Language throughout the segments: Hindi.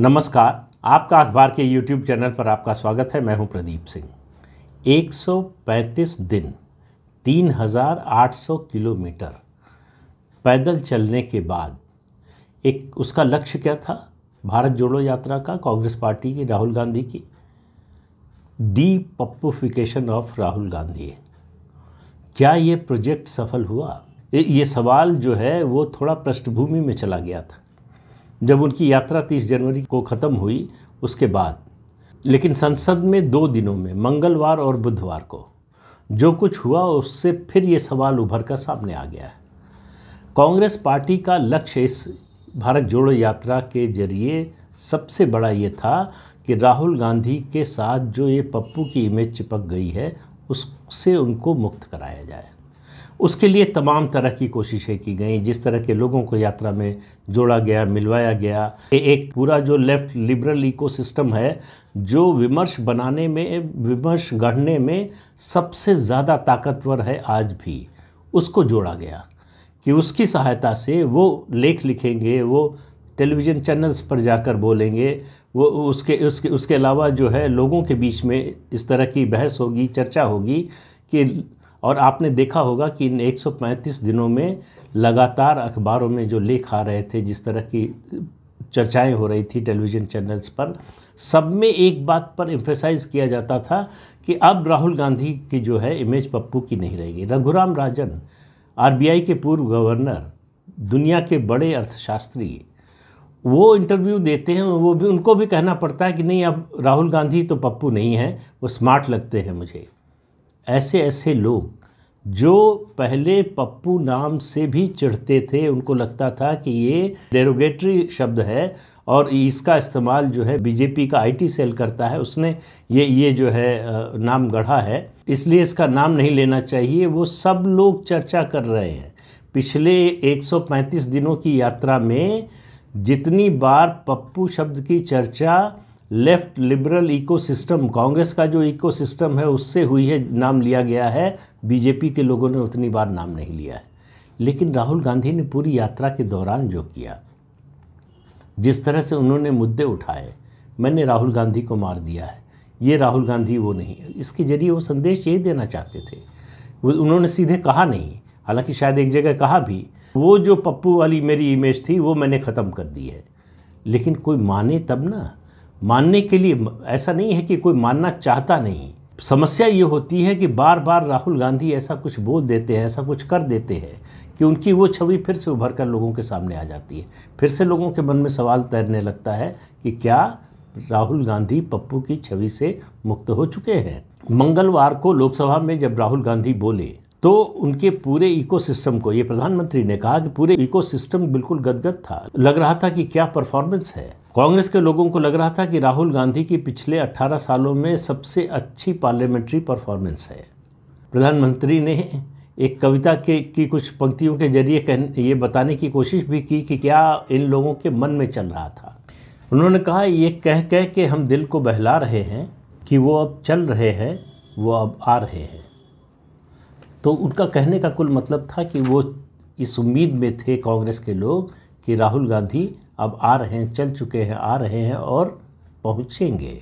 नमस्कार आपका अखबार के यूट्यूब चैनल पर आपका स्वागत है मैं हूं प्रदीप सिंह 135 दिन 3,800 किलोमीटर पैदल चलने के बाद एक उसका लक्ष्य क्या था भारत जोड़ो यात्रा का कांग्रेस पार्टी की राहुल गांधी की depappufication of Rahul Gandhi क्या ये प्रोजेक्ट सफल हुआ ये सवाल जो है वो थोड़ा पृष्ठभूमि में चला गया था जब उनकी यात्रा 30 जनवरी को ख़त्म हुई उसके बाद लेकिन संसद में दो दिनों में मंगलवार और बुधवार को जो कुछ हुआ उससे फिर ये सवाल उभर कर सामने आ गया है कांग्रेस पार्टी का लक्ष्य इस भारत जोड़ो यात्रा के जरिए सबसे बड़ा ये था कि राहुल गांधी के साथ जो ये पप्पू की इमेज चिपक गई है उससे उनको मुक्त कराया जाए उसके लिए तमाम तरह की कोशिशें की गई जिस तरह के लोगों को यात्रा में जोड़ा गया मिलवाया गया एक पूरा जो लेफ्ट लिबरल इकोसिस्टम है जो विमर्श बनाने में विमर्श गढ़ने में सबसे ज़्यादा ताकतवर है आज भी उसको जोड़ा गया कि उसकी सहायता से वो लेख लिखेंगे वो टेलीविज़न चैनल्स पर जाकर बोलेंगे वो उसके उसके उसके अलावा जो है लोगों के बीच में इस तरह की बहस होगी चर्चा होगी कि और आपने देखा होगा कि इन 135 दिनों में लगातार अखबारों में जो लेख आ रहे थे जिस तरह की चर्चाएं हो रही थी टेलीविज़न चैनल्स पर सब में एक बात पर एम्फेसाइज किया जाता था कि अब राहुल गांधी की जो है इमेज पप्पू की नहीं रहेगी रघुराम राजन आरबीआई के पूर्व गवर्नर दुनिया के बड़े अर्थशास्त्री वो इंटरव्यू देते हैं वो भी उनको भी कहना पड़ता है कि नहीं अब राहुल गांधी तो पप्पू नहीं है वो स्मार्ट लगते हैं मुझे ऐसे ऐसे लोग जो पहले पप्पू नाम से भी चढ़ते थे उनको लगता था कि ये डेरोगेटरी शब्द है और इसका इस्तेमाल जो है बीजेपी का आईटी सेल करता है उसने ये ये जो है नाम गढ़ा है इसलिए इसका नाम नहीं लेना चाहिए वो सब लोग चर्चा कर रहे हैं पिछले 135 दिनों की यात्रा में जितनी बार पप्पू शब्द की चर्चा लेफ्ट लिबरल इकोसिस्टम कांग्रेस का जो इकोसिस्टम है उससे हुई है नाम लिया गया है बीजेपी के लोगों ने उतनी बार नाम नहीं लिया है लेकिन राहुल गांधी ने पूरी यात्रा के दौरान जो किया जिस तरह से उन्होंने मुद्दे उठाए मैंने राहुल गांधी को मार दिया है ये राहुल गांधी वो नहीं इसके जरिए वो संदेश यही देना चाहते थे वो उन्होंने सीधे कहा नहीं हालांकि शायद एक जगह कहा भी वो जो पप्पू वाली मेरी इमेज थी वो मैंने ख़त्म कर दी है लेकिन कोई माने तब ना मानने के लिए ऐसा नहीं है कि कोई मानना चाहता नहीं समस्या ये होती है कि बार बार राहुल गांधी ऐसा कुछ बोल देते हैं ऐसा कुछ कर देते हैं कि उनकी वो छवि फिर से उभर कर लोगों के सामने आ जाती है फिर से लोगों के मन में सवाल तैरने लगता है कि क्या राहुल गांधी पप्पू की छवि से मुक्त हो चुके हैं मंगलवार को लोकसभा में जब राहुल गांधी बोले तो उनके पूरे इकोसिस्टम को ये प्रधानमंत्री ने कहा कि पूरे इकोसिस्टम बिल्कुल गदगद था लग रहा था कि क्या परफॉर्मेंस है कांग्रेस के लोगों को लग रहा था कि राहुल गांधी की पिछले 18 सालों में सबसे अच्छी पार्लियामेंट्री परफॉर्मेंस है प्रधानमंत्री ने एक कविता के की कुछ पंक्तियों के जरिए कह ये बताने की कोशिश भी की कि क्या इन लोगों के मन में चल रहा था उन्होंने कहा ये कह कह के हम दिल को बहला रहे हैं कि वो अब चल रहे हैं वो अब आ रहे हैं तो उनका कहने का कुल मतलब था कि वो इस उम्मीद में थे कांग्रेस के लोग कि राहुल गांधी अब आ रहे हैं चल चुके हैं आ रहे हैं और पहुँचेंगे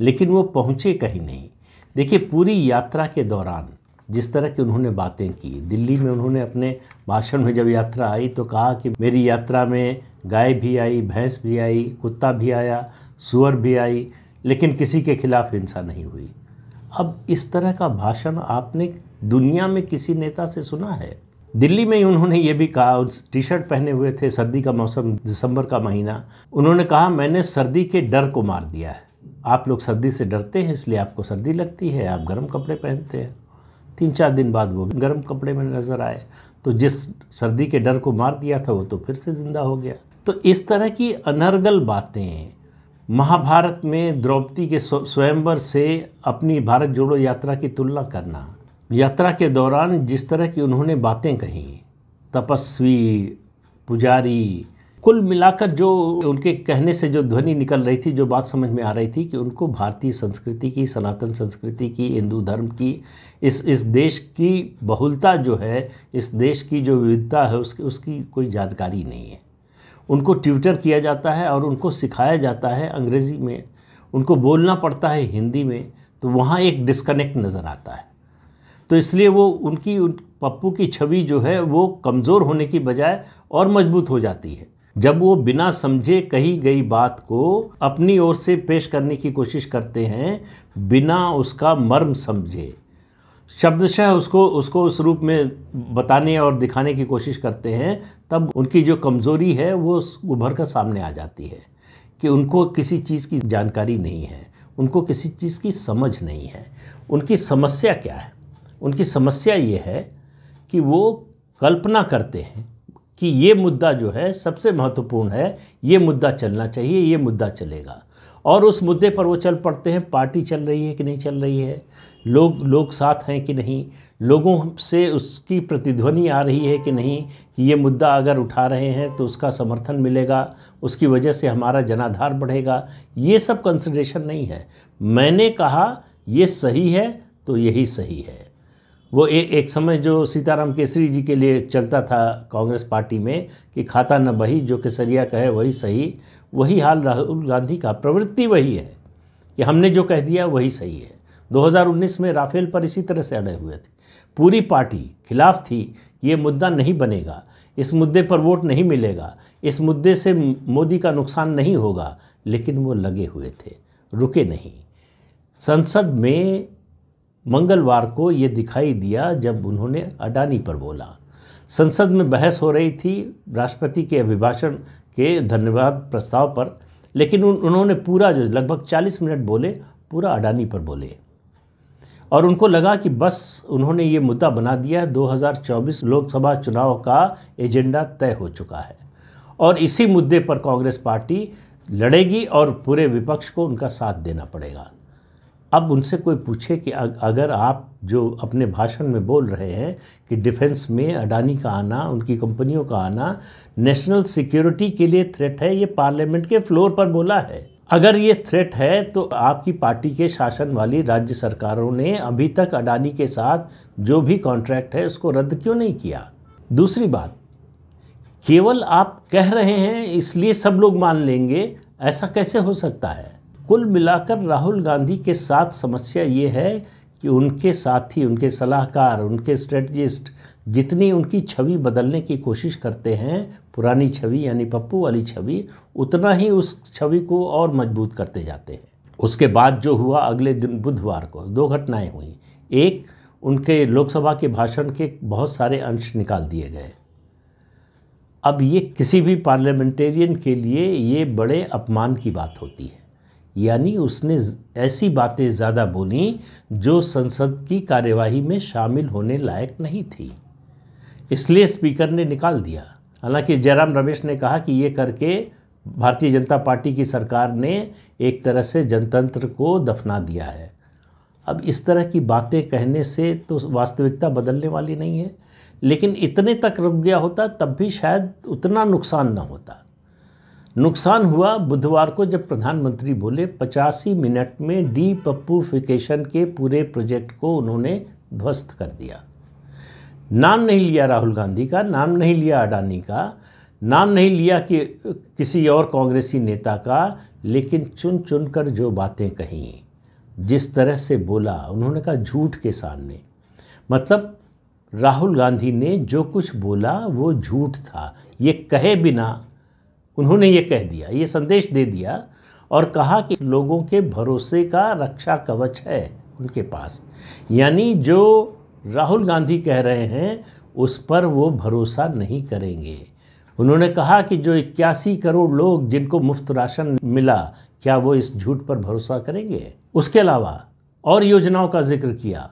लेकिन वो पहुँचे कहीं नहीं देखिए पूरी यात्रा के दौरान जिस तरह की उन्होंने बातें की दिल्ली में उन्होंने अपने भाषण में जब यात्रा आई तो कहा कि मेरी यात्रा में गाय भी आई भैंस भी आई कुत्ता भी आया सुअर भी आई लेकिन किसी के खिलाफ हिंसा नहीं हुई अब इस तरह का भाषण आपने दुनिया में किसी नेता से सुना है दिल्ली में ही उन्होंने ये भी कहा टी शर्ट पहने हुए थे सर्दी का मौसम दिसंबर का महीना उन्होंने कहा मैंने सर्दी के डर को मार दिया है आप लोग सर्दी से डरते हैं इसलिए आपको सर्दी लगती है आप गर्म कपड़े पहनते हैं तीन चार दिन बाद वो गर्म कपड़े में नज़र आए तो जिस सर्दी के डर को मार दिया था वो तो फिर से ज़िंदा हो गया तो इस तरह की अनर्गल बातें महाभारत में द्रौपदी के स्वयंवर से अपनी भारत जोड़ो यात्रा की तुलना करना यात्रा के दौरान जिस तरह की उन्होंने बातें कही तपस्वी पुजारी कुल मिलाकर जो उनके कहने से जो ध्वनि निकल रही थी जो बात समझ में आ रही थी कि उनको भारतीय संस्कृति की सनातन संस्कृति की हिंदू धर्म की इस इस देश की बहुलता जो है इस देश की जो विविधता है उसकी उसकी कोई जानकारी नहीं है उनको ट्यूटर किया जाता है और उनको सिखाया जाता है अंग्रेज़ी में उनको बोलना पड़ता है हिंदी में तो वहाँ एक डिस्कनेक्ट नज़र आता है तो इसलिए वो उनकी उन पप्पू की छवि जो है वो कमज़ोर होने की बजाय और मजबूत हो जाती है जब वो बिना समझे कही गई बात को अपनी ओर से पेश करने की कोशिश करते हैं बिना उसका मर्म समझे शब्दशः उसको उसको उस रूप में बताने और दिखाने की कोशिश करते हैं तब उनकी जो कमज़ोरी है वो उभर कर सामने आ जाती है कि उनको किसी चीज़ की जानकारी नहीं है उनको किसी चीज़ की समझ नहीं है उनकी समस्या क्या है उनकी समस्या ये है कि वो कल्पना करते हैं कि ये मुद्दा जो है सबसे महत्वपूर्ण है ये मुद्दा चलना चाहिए ये मुद्दा चलेगा और उस मुद्दे पर वो चल पड़ते हैं पार्टी चल रही है कि नहीं चल रही है लोग लोग साथ हैं कि नहीं लोगों से उसकी प्रतिध्वनि आ रही है कि नहीं कि ये मुद्दा अगर उठा रहे हैं तो उसका समर्थन मिलेगा उसकी वजह से हमारा जनाधार बढ़ेगा ये सब कंसिड्रेशन नहीं है मैंने कहा ये सही है तो यही सही है वो ए, एक समय जो सीताराम केसरी जी के लिए चलता था कांग्रेस पार्टी में कि खाता न बही जो केसरिया कहे वही सही वही हाल राहुल गांधी का प्रवृत्ति वही है कि हमने जो कह दिया वही सही है 2019 में राफेल पर इसी तरह से अड़े हुए थे पूरी पार्टी खिलाफ थी ये मुद्दा नहीं बनेगा इस मुद्दे पर वोट नहीं मिलेगा इस मुद्दे से मोदी का नुकसान नहीं होगा लेकिन वो लगे हुए थे रुके नहीं संसद में मंगलवार को ये दिखाई दिया जब उन्होंने अडानी पर बोला संसद में बहस हो रही थी राष्ट्रपति के अभिभाषण के धन्यवाद प्रस्ताव पर लेकिन उन, उन्होंने पूरा जो लगभग 40 मिनट बोले पूरा अडानी पर बोले और उनको लगा कि बस उन्होंने ये मुद्दा बना दिया है दो लोकसभा चुनाव का एजेंडा तय हो चुका है और इसी मुद्दे पर कांग्रेस पार्टी लड़ेगी और पूरे विपक्ष को उनका साथ देना पड़ेगा अब उनसे कोई पूछे कि अगर आप जो अपने भाषण में बोल रहे हैं कि डिफेंस में अडानी का आना उनकी कंपनियों का आना नेशनल सिक्योरिटी के लिए थ्रेट है ये पार्लियामेंट के फ्लोर पर बोला है अगर ये थ्रेट है तो आपकी पार्टी के शासन वाली राज्य सरकारों ने अभी तक अडानी के साथ जो भी कॉन्ट्रैक्ट है उसको रद्द क्यों नहीं किया दूसरी बात केवल आप कह रहे हैं इसलिए सब लोग मान लेंगे ऐसा कैसे हो सकता है कुल मिलाकर राहुल गांधी के साथ समस्या ये है कि उनके साथी उनके सलाहकार उनके स्ट्रेटजिस्ट जितनी उनकी छवि बदलने की कोशिश करते हैं पुरानी छवि यानी पप्पू वाली छवि उतना ही उस छवि को और मजबूत करते जाते हैं उसके बाद जो हुआ अगले दिन बुधवार को दो घटनाएं हुई एक उनके लोकसभा के भाषण के बहुत सारे अंश निकाल दिए गए अब ये किसी भी पार्लियामेंटेरियन के लिए ये बड़े अपमान की बात होती है यानी उसने ऐसी बातें ज़्यादा बोली जो संसद की कार्यवाही में शामिल होने लायक नहीं थी इसलिए स्पीकर ने निकाल दिया हालांकि जयराम रमेश ने कहा कि ये करके भारतीय जनता पार्टी की सरकार ने एक तरह से जनतंत्र को दफना दिया है अब इस तरह की बातें कहने से तो वास्तविकता बदलने वाली नहीं है लेकिन इतने तक रुक गया होता तब भी शायद उतना नुकसान न होता नुकसान हुआ बुधवार को जब प्रधानमंत्री बोले पचासी मिनट में डी पप्पूफिकेशन के पूरे प्रोजेक्ट को उन्होंने ध्वस्त कर दिया नाम नहीं लिया राहुल गांधी का नाम नहीं लिया अडानी का नाम नहीं लिया कि किसी और कांग्रेसी नेता का लेकिन चुन चुन कर जो बातें कही जिस तरह से बोला उन्होंने कहा झूठ के सामने मतलब राहुल गांधी ने जो कुछ बोला वो झूठ था ये कहे बिना उन्होंने ये कह दिया ये संदेश दे दिया और कहा कि लोगों के भरोसे का रक्षा कवच है उनके पास यानी जो राहुल गांधी कह रहे हैं उस पर वो भरोसा नहीं करेंगे उन्होंने कहा कि जो इक्यासी करोड़ लोग जिनको मुफ्त राशन मिला क्या वो इस झूठ पर भरोसा करेंगे उसके अलावा और योजनाओं का जिक्र किया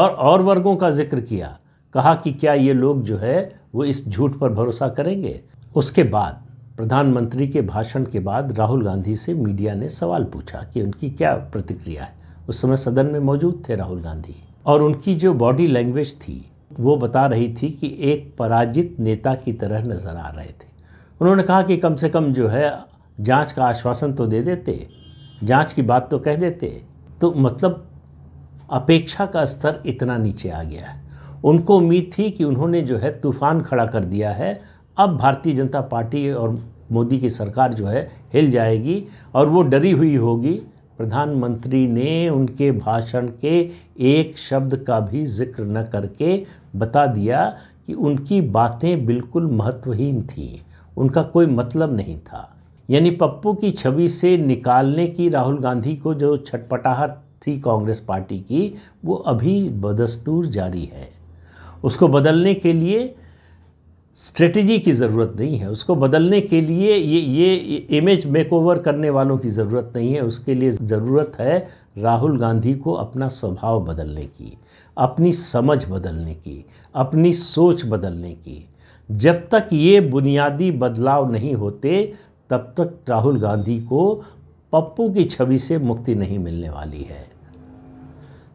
और और वर्गों का जिक्र किया कहा कि क्या ये लोग जो है वो इस झूठ पर भरोसा करेंगे उसके बाद प्रधानमंत्री के भाषण के बाद राहुल गांधी से मीडिया ने सवाल पूछा कि उनकी क्या प्रतिक्रिया है उस समय सदन में मौजूद थे राहुल गांधी और उनकी जो बॉडी लैंग्वेज थी वो बता रही थी कि एक पराजित नेता की तरह नज़र आ रहे थे उन्होंने कहा कि कम से कम जो है जांच का आश्वासन तो दे देते जांच की बात तो कह देते तो मतलब अपेक्षा का स्तर इतना नीचे आ गया है उनको उम्मीद थी कि उन्होंने जो है तूफान खड़ा कर दिया है अब भारतीय जनता पार्टी और मोदी की सरकार जो है हिल जाएगी और वो डरी हुई होगी प्रधानमंत्री ने उनके भाषण के एक शब्द का भी जिक्र न करके बता दिया कि उनकी बातें बिल्कुल महत्वहीन थी उनका कोई मतलब नहीं था यानी पप्पू की छवि से निकालने की राहुल गांधी को जो छटपटाहट थी कांग्रेस पार्टी की वो अभी बदस्तूर जारी है उसको बदलने के लिए स्ट्रेटजी की ज़रूरत नहीं है उसको बदलने के लिए ये ये इमेज मेकओवर करने वालों की ज़रूरत नहीं है उसके लिए ज़रूरत है राहुल गांधी को अपना स्वभाव बदलने की अपनी समझ बदलने की अपनी सोच बदलने की जब तक ये बुनियादी बदलाव नहीं होते तब तक राहुल गांधी को पप्पू की छवि से मुक्ति नहीं मिलने वाली है